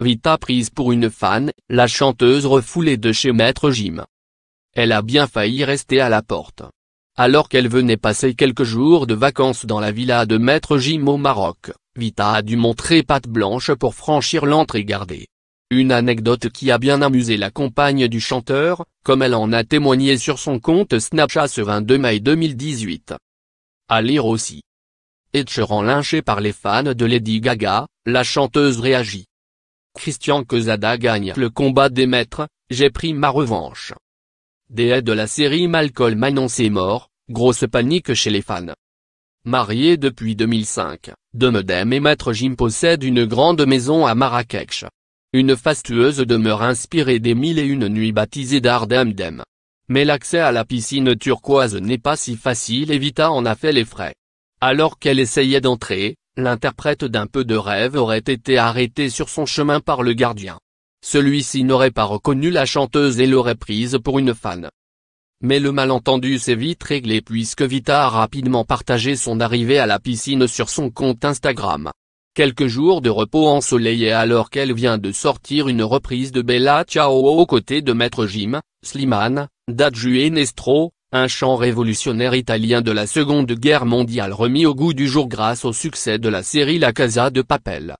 Vita prise pour une fan, la chanteuse refoulée de chez Maître Jim. Elle a bien failli rester à la porte. Alors qu'elle venait passer quelques jours de vacances dans la villa de Maître Jim au Maroc, Vita a dû montrer patte blanche pour franchir l'entrée gardée. Une anecdote qui a bien amusé la compagne du chanteur, comme elle en a témoigné sur son compte Snapchat ce 22 mai 2018. À lire aussi. Etcher en lynché par les fans de Lady Gaga, la chanteuse réagit. Christian Quezada gagne le combat des maîtres, j'ai pris ma revanche. Des de la série Malcolm annoncé mort, grosse panique chez les fans. Marié depuis 2005, Demedem et Maître Jim possèdent une grande maison à Marrakech. Une fastueuse demeure inspirée des mille et une nuits baptisée d'Ardemdem. Mais l'accès à la piscine turquoise n'est pas si facile et Vita en a fait les frais. Alors qu'elle essayait d'entrer, l'interprète d'un peu de rêve aurait été arrêté sur son chemin par le gardien. Celui-ci n'aurait pas reconnu la chanteuse et l'aurait prise pour une fan. Mais le malentendu s'est vite réglé puisque Vita a rapidement partagé son arrivée à la piscine sur son compte Instagram. Quelques jours de repos ensoleillés alors qu'elle vient de sortir une reprise de Bella Ciao aux côtés de Maître Jim, Slimane, Dadju et Nestro, un chant révolutionnaire italien de la Seconde Guerre mondiale remis au goût du jour grâce au succès de la série La Casa de Papel.